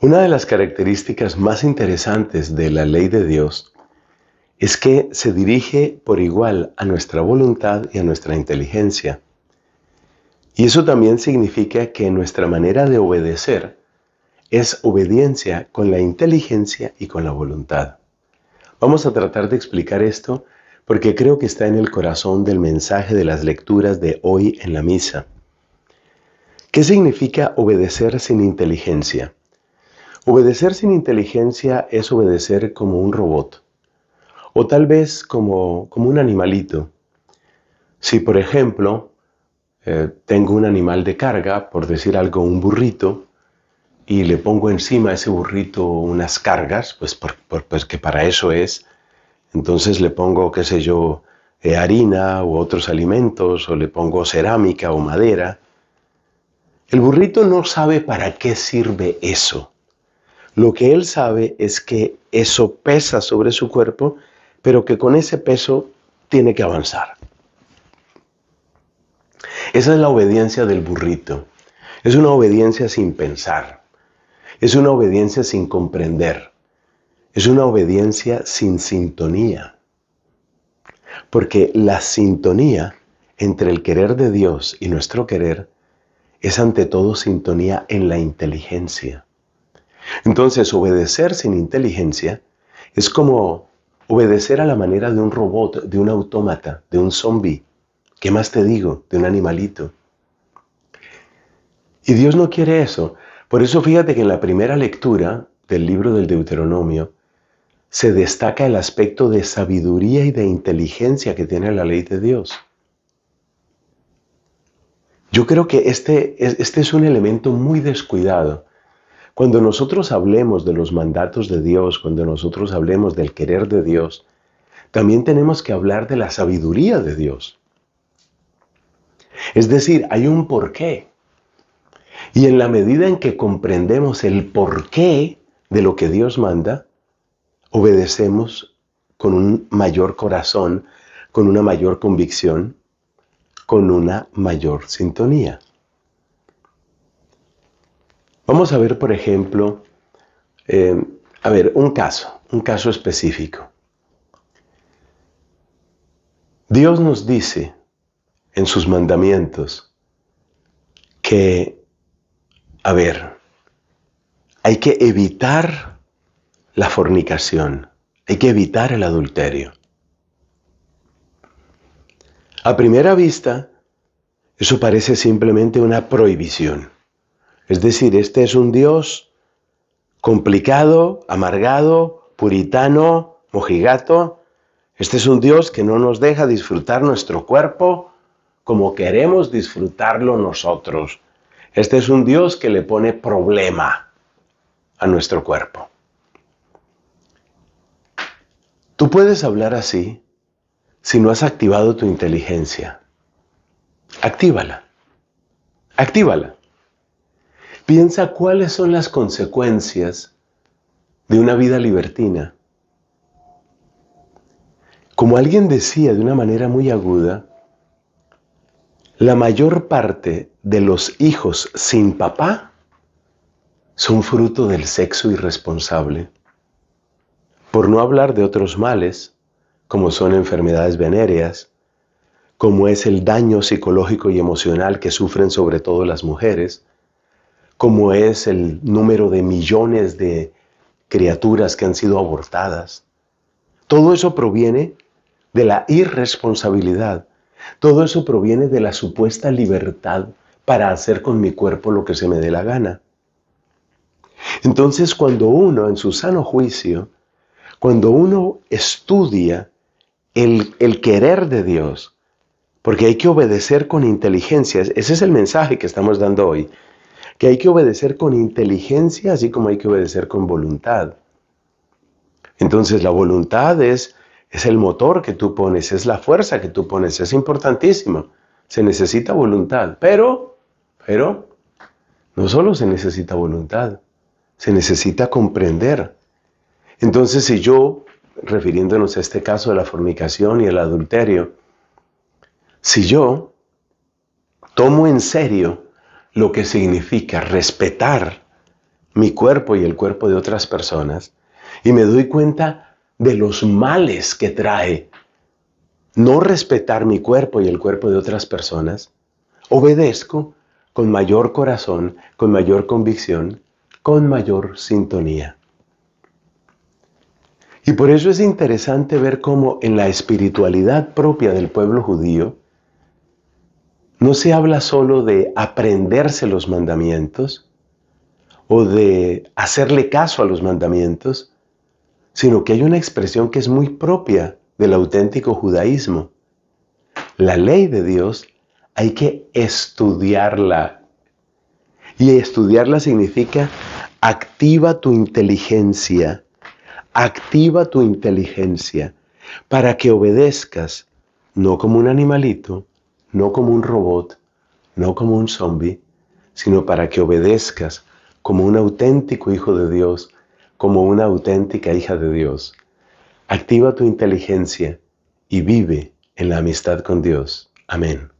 Una de las características más interesantes de la ley de Dios es que se dirige por igual a nuestra voluntad y a nuestra inteligencia. Y eso también significa que nuestra manera de obedecer es obediencia con la inteligencia y con la voluntad. Vamos a tratar de explicar esto porque creo que está en el corazón del mensaje de las lecturas de hoy en la misa. ¿Qué significa obedecer sin inteligencia? Obedecer sin inteligencia es obedecer como un robot, o tal vez como, como un animalito. Si, por ejemplo, eh, tengo un animal de carga, por decir algo, un burrito, y le pongo encima a ese burrito unas cargas, pues, pues, que para eso es, entonces le pongo, qué sé yo, eh, harina u otros alimentos, o le pongo cerámica o madera. El burrito no sabe para qué sirve eso. Lo que él sabe es que eso pesa sobre su cuerpo, pero que con ese peso tiene que avanzar. Esa es la obediencia del burrito. Es una obediencia sin pensar. Es una obediencia sin comprender. Es una obediencia sin sintonía. Porque la sintonía entre el querer de Dios y nuestro querer es ante todo sintonía en la inteligencia. Entonces, obedecer sin inteligencia es como obedecer a la manera de un robot, de un autómata, de un zombie. ¿Qué más te digo? De un animalito. Y Dios no quiere eso. Por eso fíjate que en la primera lectura del libro del Deuteronomio se destaca el aspecto de sabiduría y de inteligencia que tiene la ley de Dios. Yo creo que este, este es un elemento muy descuidado cuando nosotros hablemos de los mandatos de Dios, cuando nosotros hablemos del querer de Dios, también tenemos que hablar de la sabiduría de Dios. Es decir, hay un porqué. Y en la medida en que comprendemos el porqué de lo que Dios manda, obedecemos con un mayor corazón, con una mayor convicción, con una mayor sintonía. Vamos a ver, por ejemplo, eh, a ver, un caso, un caso específico. Dios nos dice en sus mandamientos que, a ver, hay que evitar la fornicación, hay que evitar el adulterio. A primera vista, eso parece simplemente una prohibición. Es decir, este es un Dios complicado, amargado, puritano, mojigato. Este es un Dios que no nos deja disfrutar nuestro cuerpo como queremos disfrutarlo nosotros. Este es un Dios que le pone problema a nuestro cuerpo. Tú puedes hablar así si no has activado tu inteligencia. Actívala. Actívala. Piensa cuáles son las consecuencias de una vida libertina. Como alguien decía de una manera muy aguda, la mayor parte de los hijos sin papá son fruto del sexo irresponsable, por no hablar de otros males, como son enfermedades venéreas, como es el daño psicológico y emocional que sufren sobre todo las mujeres, como es el número de millones de criaturas que han sido abortadas. Todo eso proviene de la irresponsabilidad. Todo eso proviene de la supuesta libertad para hacer con mi cuerpo lo que se me dé la gana. Entonces cuando uno, en su sano juicio, cuando uno estudia el, querer de Dios, porque hay que obedecer con inteligencia, ese es el mensaje que estamos dando hoy, que hay que obedecer con inteligencia, así como hay que obedecer con voluntad. Entonces la voluntad es, el motor que tú pones, es la fuerza que tú pones, es importantísimo Se necesita voluntad, pero, pero, no solo se necesita voluntad, se necesita comprender. Entonces si yo, refiriéndonos a este caso de la fornicación y el adulterio, si yo tomo en serio lo que significa respetar mi cuerpo y el cuerpo de otras personas y me doy cuenta de los males que trae no respetar mi cuerpo y el cuerpo de otras personas, obedezco con mayor corazón, con mayor convicción, con mayor sintonía. Y por eso es interesante ver cómo en la espiritualidad propia del pueblo judío, no se habla solo de aprenderse los mandamientos o de hacerle caso a los mandamientos, sino que hay una expresión que es muy propia del auténtico judaísmo. La ley de Dios hay que estudiarla. Y estudiarla significa activa tu inteligencia, activa tu inteligencia para que obedezcas, no como un animalito, no como un robot, no como un zombie, sino para que obedezcas como un auténtico hijo de Dios, como una auténtica hija de Dios. Activa tu inteligencia y vive en la amistad con Dios. Amén.